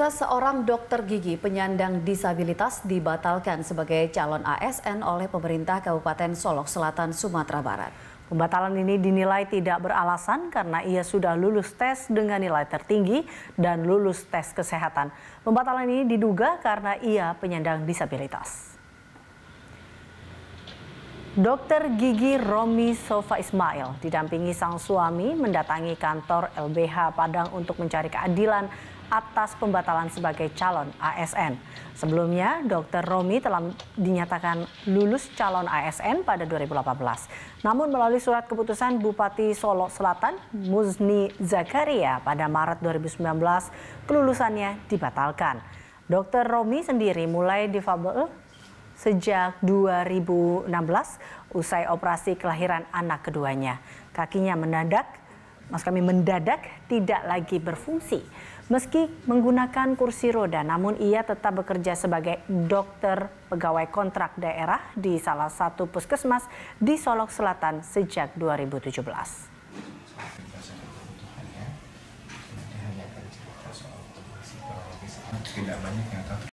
Seseorang dokter gigi penyandang disabilitas dibatalkan sebagai calon ASN oleh pemerintah Kabupaten Solok Selatan, Sumatera Barat. Pembatalan ini dinilai tidak beralasan karena ia sudah lulus tes dengan nilai tertinggi dan lulus tes kesehatan. Pembatalan ini diduga karena ia penyandang disabilitas. Dokter gigi Romi Sofa Ismail didampingi sang suami mendatangi kantor LBH Padang untuk mencari keadilan atas pembatalan sebagai calon ASN. Sebelumnya, Dokter Romi telah dinyatakan lulus calon ASN pada 2018. Namun melalui surat keputusan Bupati Solo Selatan Muzni Zakaria pada Maret 2019, kelulusannya dibatalkan. Dokter Romi sendiri mulai difabel sejak 2016 usai operasi kelahiran anak keduanya. Kakinya mendadak, mas kami mendadak tidak lagi berfungsi. Meski menggunakan kursi roda, namun ia tetap bekerja sebagai dokter pegawai kontrak daerah di salah satu puskesmas di Solok Selatan sejak 2017. Tidak banyak yang tahu